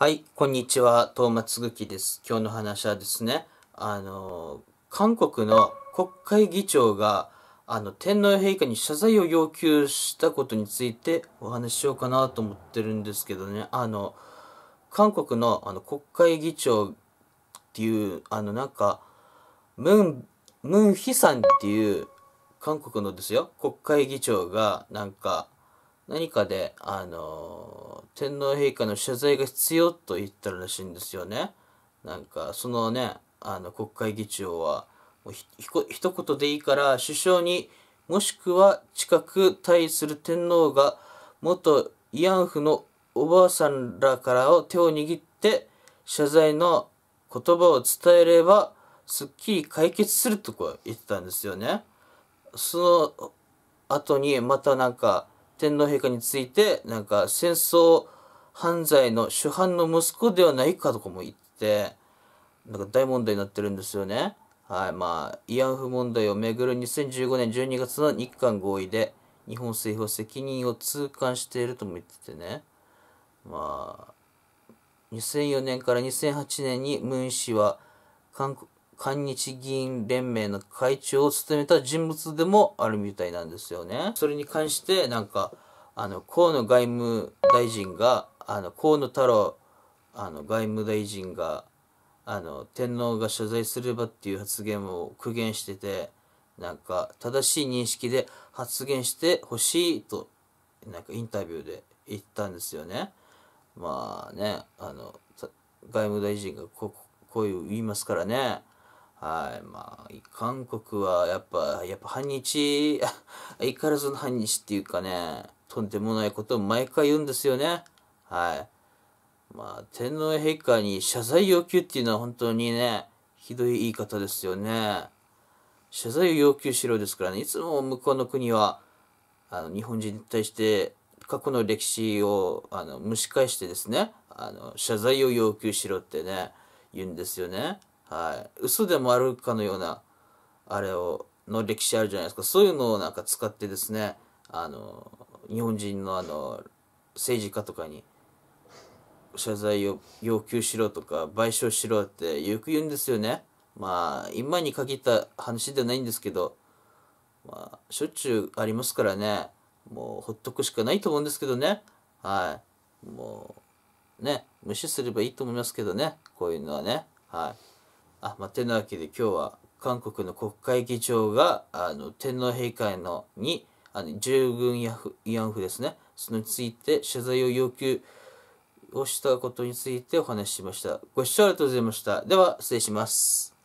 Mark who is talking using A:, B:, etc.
A: はい、こんにちは、トーマツグキです。今日の話はですね、あの、韓国の国会議長が、あの、天皇陛下に謝罪を要求したことについてお話ししようかなと思ってるんですけどね、あの、韓国のあの国会議長っていう、あの、なんか、ムン、ムンヒさんっていう、韓国のですよ、国会議長が、なんか、何かで、あの天皇陛下の謝罪が必要と言ったらしいんですよね。なんかそのねあの国会議長はもうひ一言でいいから首相にもしくは近く退位する天皇が元慰安婦のおばあさんらからを手を握って謝罪の言葉を伝えればすっきり解決するとこう言ってたんですよね。その後にまたなんか天皇陛下についてなんか戦争犯罪の主犯の息子ではないかとかも言って、なんか大問題になってるんですよね。はい、まあ、慰安婦問題をめぐる2015年12月の日韓合意で、日本政府は責任を痛感しているとも言っててね。まあ、2004年から2008年にムン氏は韓、韓日議員連盟の会長を務めた人物でもあるみたいなんですよね。それに関して、なんか、あの、河野外務大臣が、あの河野太郎あの外務大臣があの天皇が謝罪すればっていう発言を苦言しててなんか正しい認識で発言してほしいとなんかインタビューで言ったんですよね。まあねあの外務大臣がこういう言いますからね。はい、まあ、韓国はやっぱ、やっぱ反日、相変わらずの反日っていうかね、とんでもないことを毎回言うんですよね。はい。まあ、天皇陛下に謝罪要求っていうのは本当にね、ひどい言い方ですよね。謝罪を要求しろですからね、いつも向こうの国は、あの、日本人に対して、過去の歴史を、あの、蒸し返してですね、あの、謝罪を要求しろってね、言うんですよね。はい。嘘でもあるかのような、あれを、の歴史あるじゃないですか。そういうのをなんか使ってですね、あの、日本人のあの、政治家とかに謝罪を要求しろとか賠償しろってよく言うんですよねまあ今に限った話ではないんですけどまあしょっちゅうありますからねもうほっとくしかないと思うんですけどねはいもうね無視すればいいと思いますけどねこういうのはねはいあまあてなわけで今日は韓国の国会議長があの天皇陛下のにあの従軍慰安婦ですねそのについて謝罪を要求をしたことについてお話ししました。ご視聴ありがとうございました。では、失礼します。